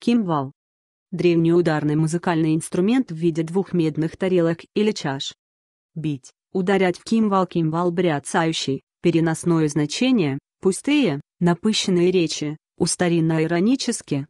Кимвал. Древний ударный музыкальный инструмент в виде двух медных тарелок или чаш. Бить, ударять в кимвал кимвал бряцающий, переносное значение, пустые, напыщенные речи, устаринно-иронически,